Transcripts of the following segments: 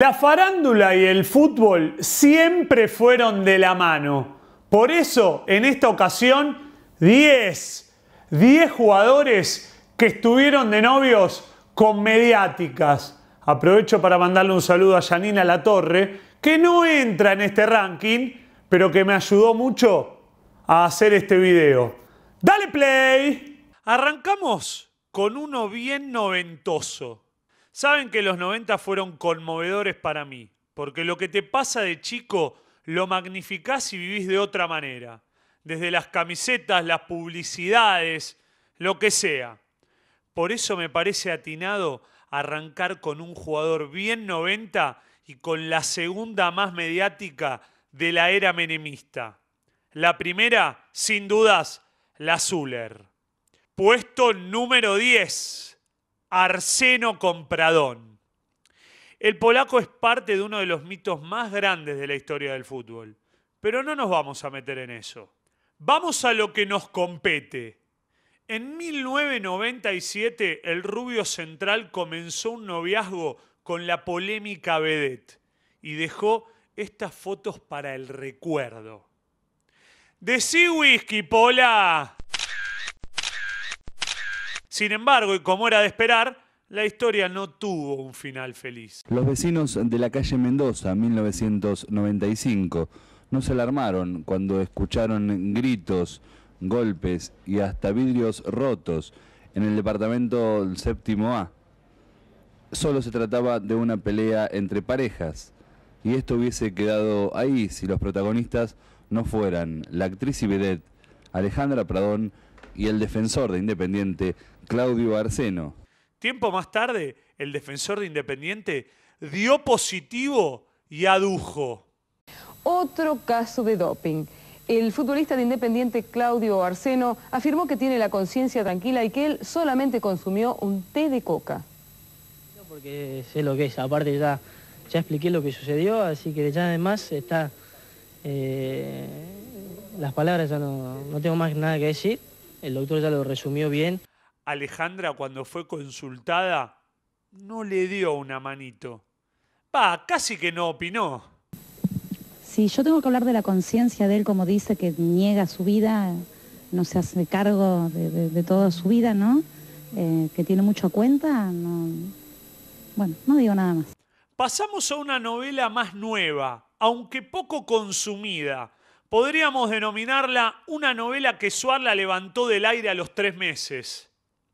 La farándula y el fútbol siempre fueron de la mano. Por eso, en esta ocasión, 10, 10 jugadores que estuvieron de novios con mediáticas. Aprovecho para mandarle un saludo a Janina Torre, que no entra en este ranking, pero que me ayudó mucho a hacer este video. ¡Dale play! Arrancamos con uno bien noventoso. Saben que los 90 fueron conmovedores para mí, porque lo que te pasa de chico lo magnificás y vivís de otra manera, desde las camisetas, las publicidades, lo que sea. Por eso me parece atinado arrancar con un jugador bien 90 y con la segunda más mediática de la era menemista. La primera, sin dudas, la Zuller. Puesto número 10. Arseno Compradón. El polaco es parte de uno de los mitos más grandes de la historia del fútbol, pero no nos vamos a meter en eso. Vamos a lo que nos compete. En 1997 el rubio central comenzó un noviazgo con la polémica vedette y dejó estas fotos para el recuerdo. ¡De sí, whisky, Pola. Sin embargo, y como era de esperar, la historia no tuvo un final feliz. Los vecinos de la calle Mendoza, 1995, no se alarmaron cuando escucharon gritos, golpes y hasta vidrios rotos en el departamento del séptimo A. Solo se trataba de una pelea entre parejas, y esto hubiese quedado ahí si los protagonistas no fueran la actriz y Alejandra Pradón y el defensor de Independiente Claudio Arceno. Tiempo más tarde, el defensor de Independiente dio positivo y adujo. Otro caso de doping. El futbolista de Independiente Claudio Arceno afirmó que tiene la conciencia tranquila y que él solamente consumió un té de coca. Porque sé lo que es, aparte ya, ya expliqué lo que sucedió, así que ya además está... Eh, las palabras ya no tengo más nada que decir, el doctor ya lo resumió bien. Alejandra cuando fue consultada no le dio una manito. Va, casi que no opinó. Si yo tengo que hablar de la conciencia de él, como dice, que niega su vida, no se hace cargo de, toda su vida, ¿no? Eh, que tiene mucho cuenta, bueno, no digo nada más. Pasamos a una novela más nueva, aunque poco consumida. Podríamos denominarla una novela que Suar la levantó del aire a los tres meses.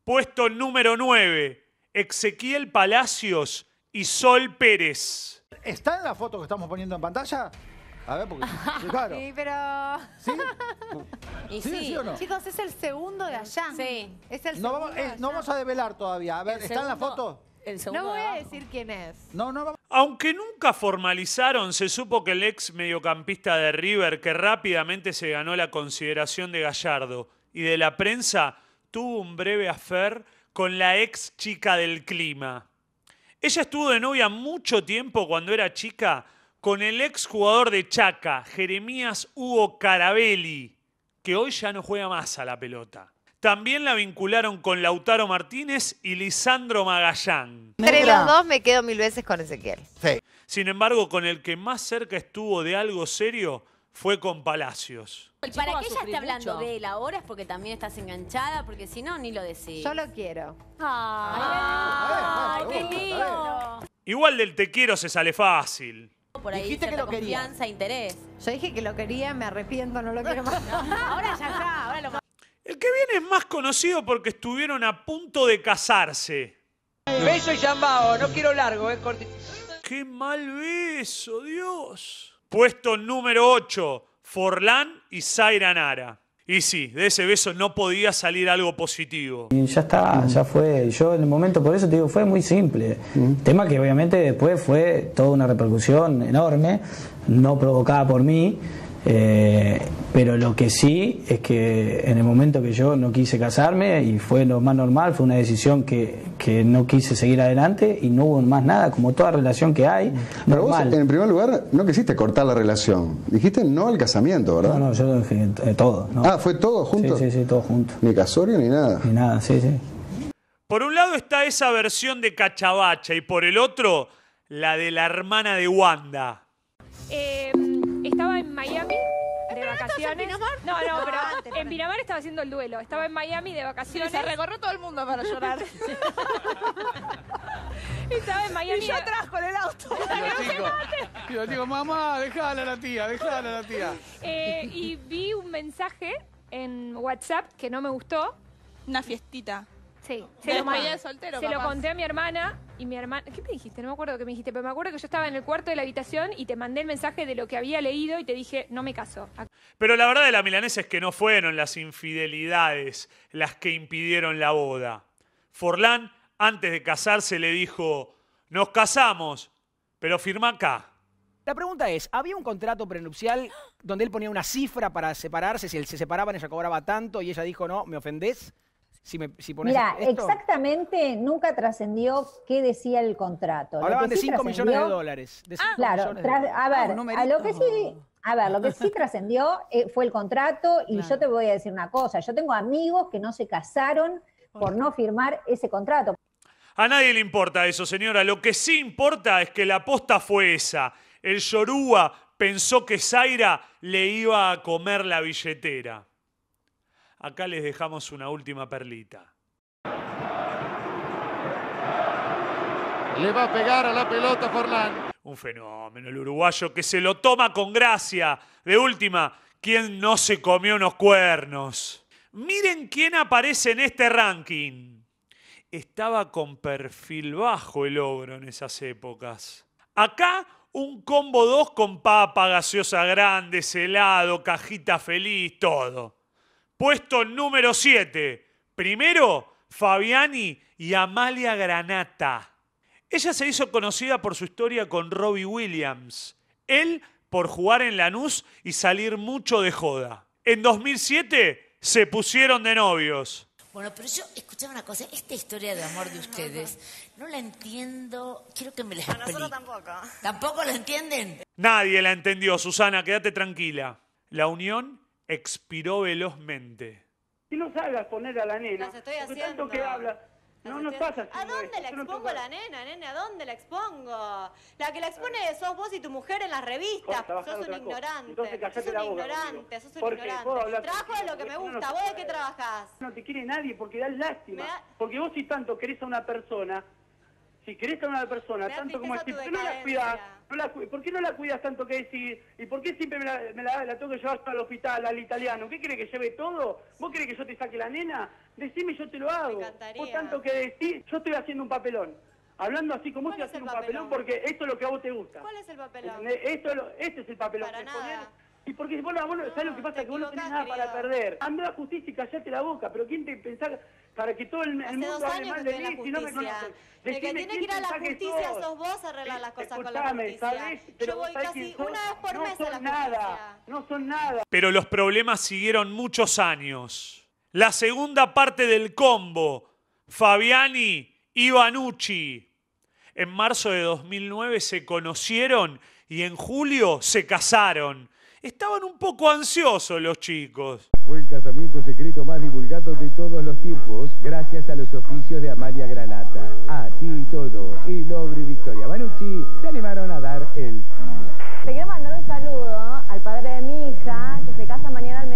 Puesto número 9, Ezequiel Palacios y Sol Pérez. ¿Está en la foto que estamos poniendo en pantalla? A ver, porque. Sí, pero. ¿Sí? ¿Sí, o no? Chicos, es el segundo de allá. Sí. Es el no segundo. Vamos, eh, no vamos a develar todavía. A ver, ¿está en la foto? El segundo no voy a decir quién es. Aunque nunca formalizaron, se supo que el ex mediocampista de River, que rápidamente se ganó la consideración de Gallardo y de la prensa, tuvo un breve affair con la ex chica del clima. Ella estuvo de novia mucho tiempo cuando era chica con el ex jugador de Chaca, Jeremías Hugo Carabelli, que hoy ya no juega más a la pelota. También la vincularon con Lautaro Martínez y Lisandro Magallán. Entre los dos me quedo mil veces con Ezequiel. Sin embargo, con el que más cerca estuvo de algo serio fue con Palacios. ¿Para qué ella está hablando de él ahora? Es porque también estás enganchada, porque si no, ni lo decís. Yo lo quiero. Ay, qué lindo. Igual del te quiero se sale fácil. Por ahí Dijiste que lo confianza, interés. Yo dije que lo quería, me arrepiento, no lo quiero más. ahora ya está, ahora lo El que viene es más conocido porque estuvieron a punto de casarse. Beso y llamado, no quiero largo, eh, cortito. Qué mal beso, Dios. Puesto número 8, Forlán y Zaira Nara. Y sí, de ese beso no podía salir algo positivo. ya está, ya fue. Yo en el momento, por eso te digo, fue muy simple. Tema que obviamente después fue toda una repercusión enorme, no provocada por mí, eh, pero lo que sí es que en el momento que yo no quise casarme, y fue lo más normal, fue una decisión que, no quise seguir adelante y no hubo más nada, como toda relación que hay. Pero vos, en primer lugar, no quisiste cortar la relación, dijiste no al casamiento, ¿verdad? No, no, yo dije eh, todo. ¿no? Ah, ¿fue todo junto? Sí, sí, sí, todo junto. Ni casorio ni nada. Ni nada, sí, sí. Por un lado está esa versión de Cachabacha y por el otro la de la hermana de Wanda. Eh estaba en Miami de vacaciones. En no, no, pero en Pinamar estaba haciendo el duelo. Estaba en Miami de vacaciones. se recorrió todo el mundo para llorar. estaba en Miami. Y yo atrás con el auto. Y yo digo, mamá, déjala a la tía, déjala a la tía. Eh, y vi un mensaje en WhatsApp que no me gustó. Una fiestita. Sí, se lo, conté a mi hermana y mi hermana. ¿Qué me dijiste? No me acuerdo qué me dijiste, pero me acuerdo que yo estaba en el cuarto de la habitación y te mandé el mensaje de lo que había leído y te dije, no me caso. Pero la verdad de la milanesa es que no fueron las infidelidades las que impidieron la boda. Forlán, antes de casarse, le dijo: Nos casamos, pero firma acá. La pregunta es, ¿había un contrato prenupcial donde él ponía una cifra para separarse? Si él se separaban, ella cobraba tanto y ella dijo, no, ¿me ofendés? Si, Mira, exactamente nunca trascendió qué decía el contrato. Hablaban de 5 millones de dólares. Ah, claro, a ver, ah, a lo que sí... trascendió eh, fue el contrato y yo te voy a decir una cosa, yo tengo amigos que no se casaron por no firmar ese contrato. A nadie le importa eso, señora. Lo que sí importa es que la aposta fue esa. El Yoruba pensó que Zaira le iba a comer la billetera acá les dejamos una última perlita. Le va a pegar a la pelota Forlán. Un fenómeno el uruguayo que se lo toma con gracia. De última, ¿quién no se comió unos cuernos? Miren quién aparece en este ranking. Estaba con perfil bajo el ogro en esas épocas. Acá un combo 2 con papa, gaseosa grande, helado, cajita feliz, todo. Puesto número 7. Primero, Fabiani y Amalia Granata. Ella se hizo conocida por su historia con Robbie Williams. Él por jugar en Lanús y salir mucho de joda. En 2007 se pusieron de novios. Bueno, pero yo, escuché una cosa, esta historia de amor de ustedes, no la entiendo, quiero que me la expliquen. Nosotros tampoco. ¿Tampoco la entienden? Nadie la entendió, Susana, quédate tranquila. La unión expiró velozmente. Si no salgas poner a la nena, Las estoy haciendo. tanto que habla. No nos pasas? ¿A dónde la expongo a la nena, nene? ¿A dónde la expongo? La que la expone sos vos y tu mujer en las revistas. sos un ignorante. Sos un ignorante, sos un ignorante. Trabajo de lo que me gusta. ¿Vos de qué trabajás? No te quiere nadie porque da lástima. Porque vos si tanto querés a una persona, si querés a una persona tanto como así, ¿por qué no la cuidas? ¿Por qué no la cuidas tanto que decir? ¿Y por qué siempre me la, tengo que llevar al hospital, al italiano? ¿Qué quiere que lleve todo? ¿Vos querés que yo te saque la nena? Decime, yo te lo hago. Me Vos tanto que decir, yo estoy haciendo un papelón. Hablando así como estoy haciendo un papelón? porque esto es lo que a vos te gusta. ¿Cuál es el papelón? Esto, este es el papelón. Para nada. Y porque vos, vos no, ¿sabes lo que pasa? Que vos no tenés nada para perder. Anda a justicia y callate la boca, pero ¿quién te pensar para que todo el, el mundo hable justicia, de El que tiene que ir a la justicia sos, vos a arreglar las cosas con la justicia. Yo voy casi una vez por mes a la nada, justicia. No son nada. Pero los problemas siguieron muchos años. La segunda parte del combo, Fabiani y Banucci. En marzo de 2009 se conocieron y en julio se casaron. Estaban un poco ansiosos los chicos. Fue el casamiento secreto más divulgado de todos los tiempos, gracias a los oficios de Amalia Granata. Así y todo, Y Lobri y Victoria Banucci se animaron a dar el sí. Le quiero mandar un saludo al padre de mi hija, que se casa mañana al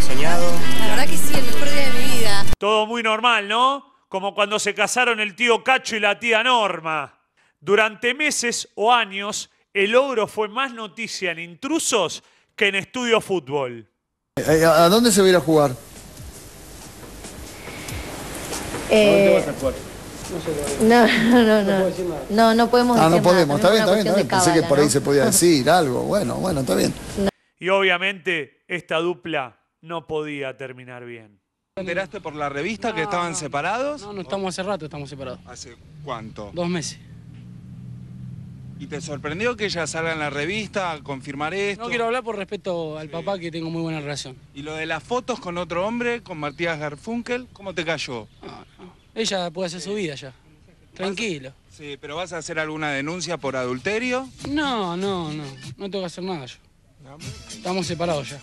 soñado. La verdad que sí, el mejor de mi vida. Todo muy normal, ¿no? Como cuando se casaron el tío Cacho y la tía Norma. Durante meses o años, el ogro fue más noticia en intrusos que en estudio fútbol. Eh, eh, ¿A dónde se va a ir a jugar? Eh, dónde vas a jugar? No, no, no, no. No, no podemos decir Ah, no podemos, está bien, está bien. Pensé que por ahí se podía decir algo. Bueno, bueno, está bien. Y obviamente esta dupla no podía terminar bien. ¿Te enteraste por la revista que estaban separados? No, no, estamos hace rato, estamos separados. ¿Hace cuánto? Dos meses. ¿Y te sorprendió que ella salga en la revista a confirmar esto? No quiero hablar por respeto al papá, que tengo muy buena relación. ¿Y lo de las fotos con otro hombre, con Martías Garfunkel, cómo te cayó? Ella puede hacer su vida ya. Tranquilo. Sí, pero ¿vas a hacer alguna denuncia por adulterio? No, no, no. No tengo que hacer nada yo. Estamos separados ya.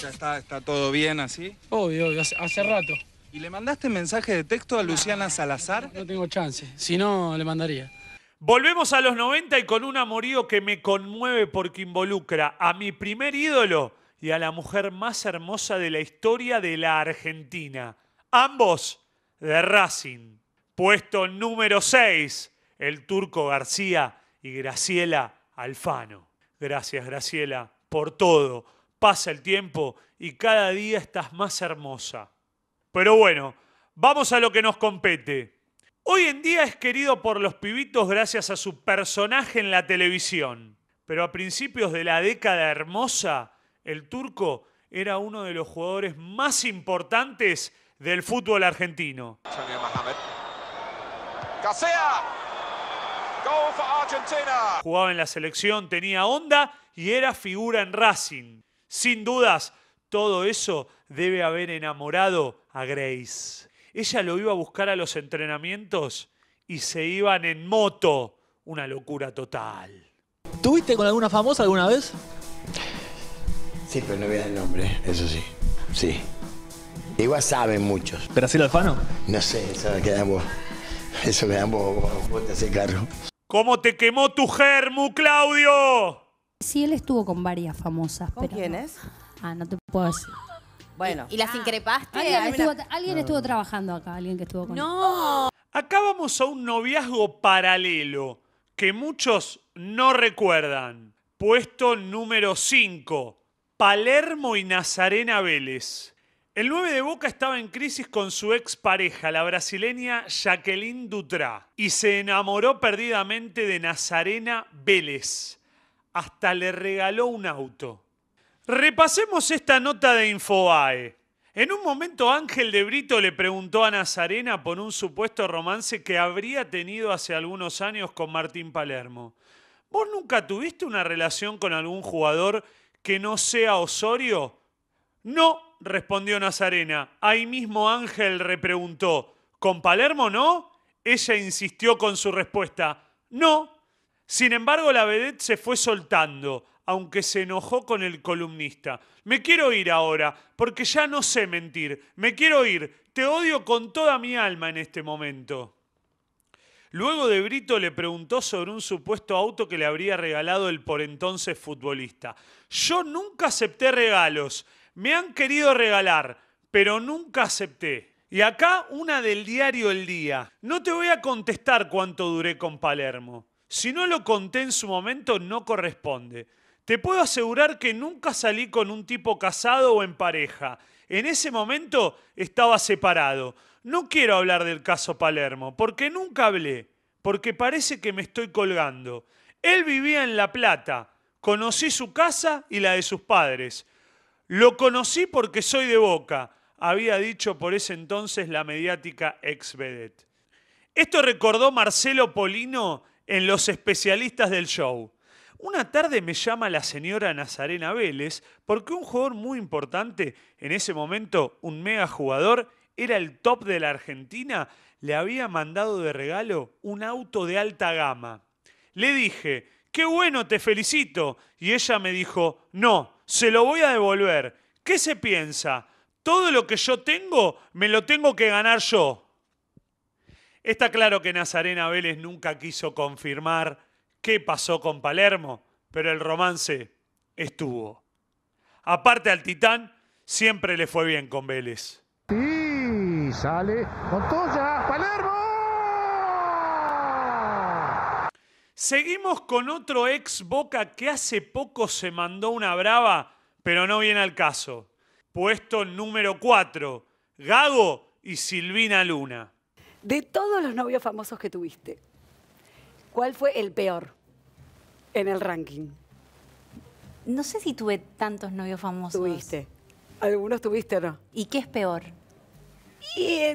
¿Ya está, todo bien así? Obvio, hace, hace rato. ¿Y le mandaste mensaje de texto a Luciana Salazar? No tengo chance, si no, le mandaría. Volvemos a los 90 y con un amorío que me conmueve porque involucra a mi primer ídolo y a la mujer más hermosa de la historia de la Argentina. Ambos de Racing. Puesto número 6, el turco García y Graciela Alfano. Gracias, Graciela, por todo pasa el tiempo y cada día estás más hermosa. Pero bueno, vamos a lo que nos compete. Hoy en día es querido por los pibitos gracias a su personaje en la televisión. Pero a principios de la década hermosa, el turco era uno de los jugadores más importantes del fútbol argentino. Jugaba en la selección, tenía onda y era figura en Racing. Sin dudas, todo eso debe haber enamorado a Grace. Ella lo iba a buscar a los entrenamientos y se iban en moto. Una locura total. ¿Tuviste con alguna famosa alguna vez? Sí, pero no voy el nombre, ¿eh? eso sí. Sí. Igual saben muchos. ¿Pero así lo Alfano? No sé, eso queda vos. Eso me te ¿Cómo te quemó tu germu, Claudio? Sí, él estuvo con varias famosas. ¿Con quiénes? Ah, no te puedo decir. Bueno. ¿Y, las ah. increpaste? Ah, alguien, estuvo, trabajando acá, alguien que estuvo con ¡No! Acá vamos a un noviazgo paralelo que muchos no recuerdan. Puesto número 5. Palermo y Nazarena Vélez. El 9 de Boca estaba en crisis con su expareja, la brasileña Jacqueline Dutra, y se enamoró perdidamente de Nazarena Vélez hasta le regaló un auto. Repasemos esta nota de Infoae. En un momento Ángel de Brito le preguntó a Nazarena por un supuesto romance que habría tenido hace algunos años con Martín Palermo. ¿Vos nunca tuviste una relación con algún jugador que no sea Osorio? No, respondió Nazarena. Ahí mismo Ángel repreguntó, ¿con Palermo no? Ella insistió con su respuesta, no, sin embargo, la vedette se fue soltando, aunque se enojó con el columnista. Me quiero ir ahora, porque ya no sé mentir. Me quiero ir. Te odio con toda mi alma en este momento. Luego de Brito le preguntó sobre un supuesto auto que le habría regalado el por entonces futbolista. Yo nunca acepté regalos. Me han querido regalar, pero nunca acepté. Y acá una del diario El Día. No te voy a contestar cuánto duré con Palermo. Si no lo conté en su momento, no corresponde. Te puedo asegurar que nunca salí con un tipo casado o en pareja. En ese momento estaba separado. No quiero hablar del caso Palermo, porque nunca hablé, porque parece que me estoy colgando. Él vivía en La Plata. Conocí su casa y la de sus padres. Lo conocí porque soy de Boca, había dicho por ese entonces la mediática ex -vedette. Esto recordó Marcelo Polino en los especialistas del show. Una tarde me llama la señora Nazarena Vélez porque un jugador muy importante, en ese momento un mega jugador, era el top de la Argentina, le había mandado de regalo un auto de alta gama. Le dije, qué bueno, te felicito. Y ella me dijo, no, se lo voy a devolver. ¿Qué se piensa? Todo lo que yo tengo, me lo tengo que ganar yo. Está claro que Nazarena Vélez nunca quiso confirmar qué pasó con Palermo, pero el romance estuvo. Aparte al Titán, siempre le fue bien con Vélez. Y sale Montoya, Palermo. Seguimos con otro ex Boca que hace poco se mandó una brava, pero no viene al caso. Puesto número 4, Gago y Silvina Luna. De todos los novios famosos que tuviste, ¿cuál fue el peor en el ranking? No sé si tuve tantos novios famosos. Tuviste. Algunos tuviste o no. ¿Y qué es peor?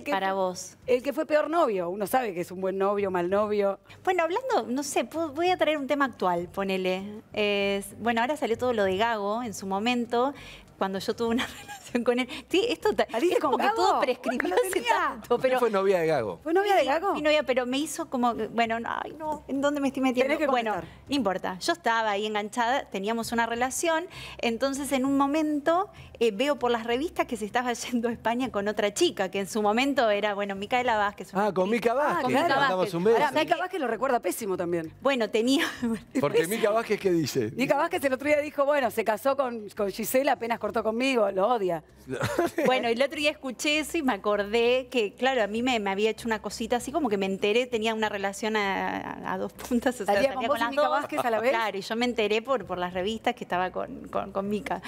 para vos. El que fue peor novio. Uno sabe que es un buen novio, mal novio. Bueno, hablando, no sé, voy a traer un tema actual, ponele. Es, bueno, ahora salió todo lo de Gago en su momento, cuando yo tuve una relación con él. Sí, esto es como que todo prescribió tanto. Pero... Fue novia de Gago. Fue novia de Gago. Mi novia, pero me hizo como, bueno, ay no, ¿en dónde me estoy metiendo? Que bueno, no importa. Yo estaba ahí enganchada, teníamos una relación, entonces en un momento eh, veo por las revistas que se estaba yendo a España con otra chica, que en su momento era, bueno, Micaela Vázquez. Ah, con Mica ah, Vázquez. Ah, Mica Vázquez. Un Mica Vázquez lo recuerda pésimo también. Bueno, tenía... Porque pues, Mica Vázquez, ¿qué dice? Mica Vázquez el otro día dijo, bueno, se casó con, con Gisela, apenas cortó conmigo, lo odia. bueno, el otro día escuché eso y me acordé que, claro, a mí me, había hecho una cosita así como que me enteré, tenía una relación a, dos puntas. O con, Vázquez a la vez. Claro, y yo me enteré por, por las revistas que estaba con, con, Mica.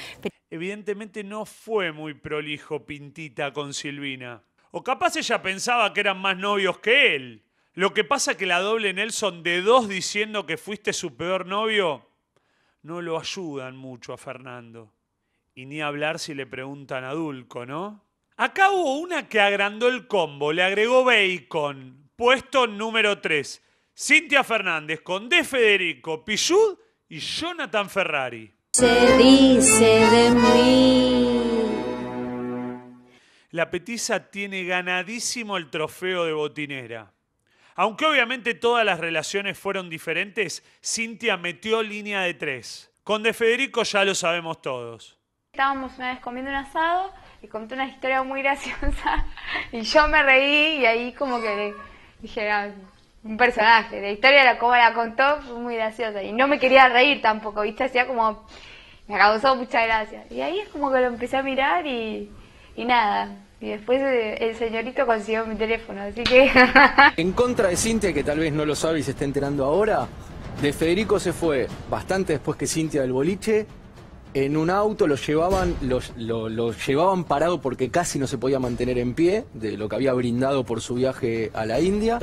Evidentemente no fue muy prolijo Pintita con Silvina. O capaz ella pensaba que eran más novios que él. Lo que pasa que la doble Nelson de dos diciendo que fuiste su peor novio no lo ayudan mucho a Fernando. Y ni hablar si le preguntan a Dulco, ¿no? Acá hubo una que agrandó el combo, le agregó bacon. Puesto número 3. Cintia Fernández con De Federico, Pichud y Jonathan Ferrari. La petiza tiene ganadísimo el trofeo de botinera. Aunque obviamente todas las relaciones fueron diferentes, Cintia metió línea de tres. Con De Federico ya lo sabemos todos. Estábamos una vez comiendo un asado y contó una historia muy graciosa y yo me reí y ahí como que dije, ah, un personaje, la historia la cómo la contó fue muy graciosa y no me quería reír tampoco, viste, hacía como, me causó mucha gracia. Y ahí es como que lo empecé a mirar y, y nada, y después eh, el señorito consiguió mi teléfono, así que... en contra de Cintia, que tal vez no lo sabe y se está enterando ahora, de Federico se fue bastante después que Cintia del boliche, en un auto, lo llevaban, llevaban parado porque casi no se podía mantener en pie, de lo que había brindado por su viaje a la India.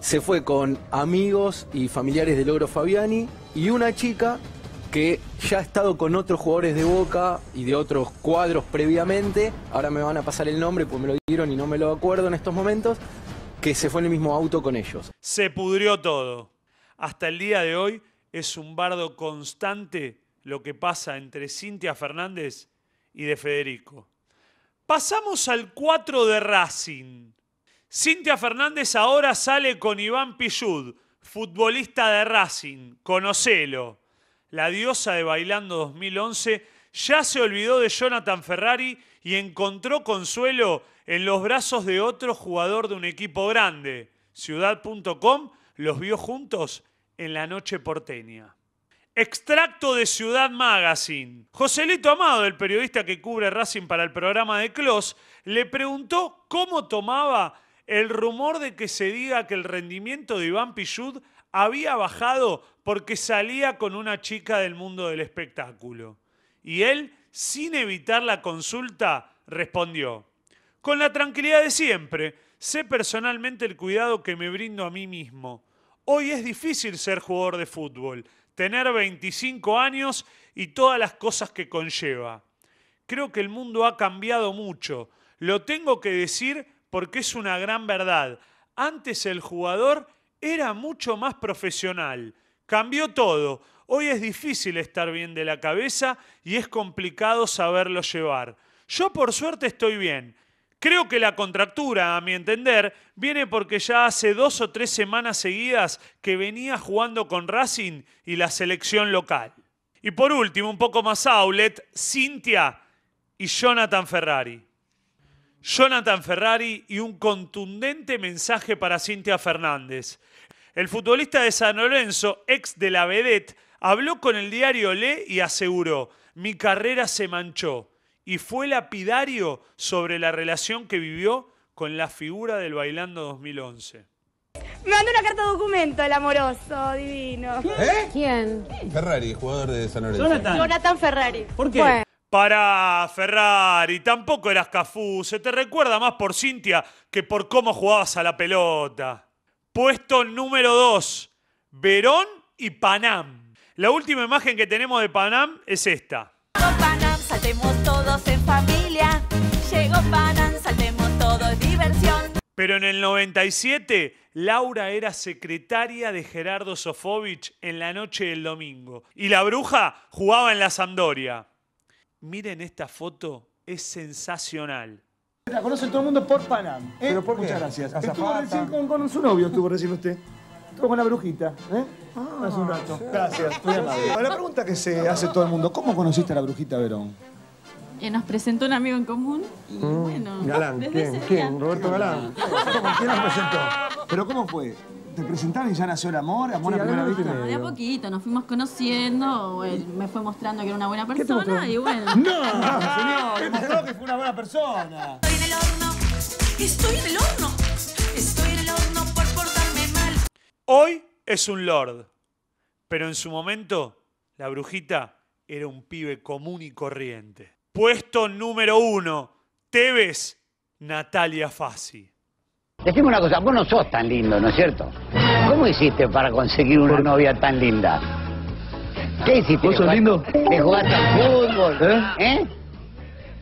Se fue con amigos y familiares de Logro Fabiani y una chica que ya ha estado con otros jugadores de Boca y de otros cuadros previamente, ahora me van a pasar el nombre pues me lo dieron y no me lo acuerdo en estos momentos, que se fue en el mismo auto con ellos. Se pudrió todo. Hasta el día de hoy es un bardo constante lo que pasa entre Cintia Fernández y de Federico. Pasamos al 4 de Racing. Cintia Fernández ahora sale con Iván Pillud, futbolista de Racing, conocelo. La diosa de Bailando 2011 ya se olvidó de Jonathan Ferrari y encontró consuelo en los brazos de otro jugador de un equipo grande. Ciudad.com los vio juntos en la noche porteña. Extracto de Ciudad Magazine. Joselito Amado, el periodista que cubre Racing para el programa de Clos, le preguntó cómo tomaba el rumor de que se diga que el rendimiento de Iván Pichud había bajado porque salía con una chica del mundo del espectáculo. Y él, sin evitar la consulta, respondió, con la tranquilidad de siempre, sé personalmente el cuidado que me brindo a mí mismo. Hoy es difícil ser jugador de fútbol tener 25 años y todas las cosas que conlleva. Creo que el mundo ha cambiado mucho. Lo tengo que decir porque es una gran verdad. Antes el jugador era mucho más profesional. Cambió todo. Hoy es difícil estar bien de la cabeza y es complicado saberlo llevar. Yo por suerte estoy bien Creo que la contractura, a mi entender, viene porque ya hace dos o tres semanas seguidas que venía jugando con Racing y la selección local. Y por último, un poco más outlet, Cintia y Jonathan Ferrari. Jonathan Ferrari y un contundente mensaje para Cintia Fernández. El futbolista de San Lorenzo, ex de la Vedette, habló con el diario Le y aseguró, mi carrera se manchó y fue lapidario sobre la relación que vivió con la figura del Bailando 2011. Me mandó una carta de documento el amoroso divino. ¿Eh? ¿Quién? Ferrari, jugador de San Lorenzo. Jonathan. Ferrari. ¿Por qué? Para Ferrari, tampoco eras Cafú, se te recuerda más por Cintia que por cómo jugabas a la pelota. Puesto número 2, Verón y Panam. La última imagen que tenemos de Panam es esta. Panam todos en familia. Llegó panam saltemos todos, diversión. Pero en el 97, Laura era secretaria de Gerardo Sofovich en la noche del domingo. Y la bruja jugaba en la Sampdoria. Miren esta foto, es sensacional. La conoce todo el mundo por Panam. ¿eh? ¿Pero por Muchas gracias. Estuvo recién con, su novio, estuvo recién usted. Estuvo con la brujita, ¿eh? Ah, hace un rato. Gracias. La pregunta que se hace todo el mundo, ¿cómo conociste a la brujita Verón? Que nos presentó un amigo en común y mm. bueno. Galán, ¿quién? ¿Quién? ¿Roberto Galán? ¿Quién nos presentó? ¿Pero cómo fue? ¿Te presentaron y ya nació el amor? ¿Amor sí, a primera vista? No, de a poquito, nos fuimos conociendo, él me fue mostrando que era una buena persona y bueno. ¡No! señor! ¡No! que fue una buena persona! Estoy en el horno, estoy en el horno, estoy en el horno por portarme mal. Hoy es un lord, pero en su momento la brujita era un pibe común y corriente. Puesto número uno, Tevez, Natalia Fassi. Decime una cosa, vos no sos tan lindo, ¿no es cierto? ¿Cómo hiciste para conseguir una novia tan linda? ¿Qué hiciste? ¿Vos sos lindo? ¿Te jugaste al fútbol? ¿Eh? ¿Eh?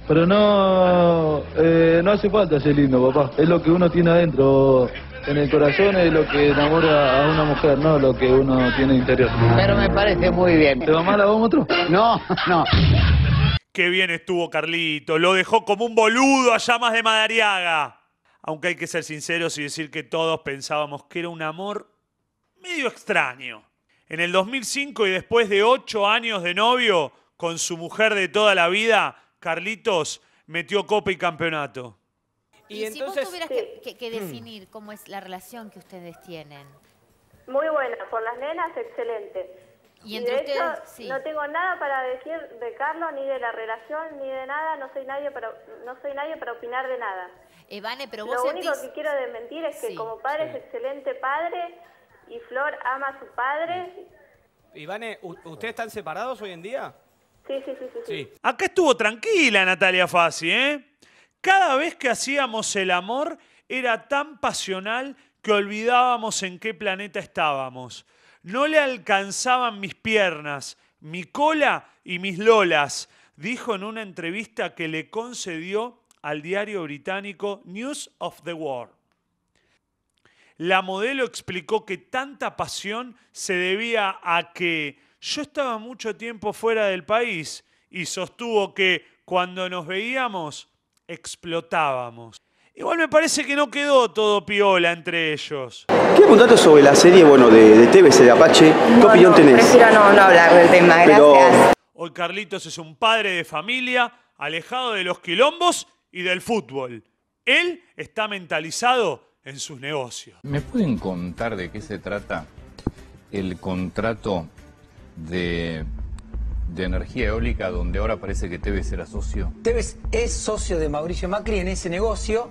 Pero no, eh, no hace falta ser lindo, papá. Es lo que uno tiene adentro. En el corazón es lo que enamora a una mujer, no lo que uno tiene interior. Pero me parece muy bien. ¿Te va mal a vos, otro? No, no. Qué bien estuvo Carlito. Lo dejó como un boludo a llamas de Madariaga. Aunque hay que ser sinceros y decir que todos pensábamos que era un amor medio extraño. En el 2005 y después de ocho años de novio con su mujer de toda la vida, Carlitos metió copa y campeonato. Y, entonces... si vos tuvieras que, definir cómo es la relación que ustedes tienen. Muy buena, con las nenas excelente y, entre de hecho, no tengo nada para decir de Carlos, ni de la relación, ni de nada. No soy nadie para, no soy nadie para opinar de nada. pero Lo único que quiero desmentir es que como padre es excelente padre y Flor ama a su padre. Ivane, ¿ustedes están separados hoy en día? Sí, sí, sí, sí. sí. Acá estuvo tranquila Natalia Fassi, ¿eh? Cada vez que hacíamos el amor era tan pasional que olvidábamos en qué planeta estábamos. No le alcanzaban mis piernas, mi cola y mis lolas, dijo en una entrevista que le concedió al diario británico News of the World. La modelo explicó que tanta pasión se debía a que yo estaba mucho tiempo fuera del país y sostuvo que cuando nos veíamos explotábamos. Igual me parece que no quedó todo piola entre ellos. qué preguntarte sobre la serie, bueno, de, de TVC de Apache. ¿Qué opinión tenés? Prefiero no, hablar del tema, Pero... gracias. Hoy Carlitos es un padre de familia, alejado de los quilombos y del fútbol. Él está mentalizado en sus negocios. ¿Me pueden contar de qué se trata el contrato de de energía eólica donde ahora parece que Tevez era socio? Tevez es socio de Mauricio Macri en ese negocio.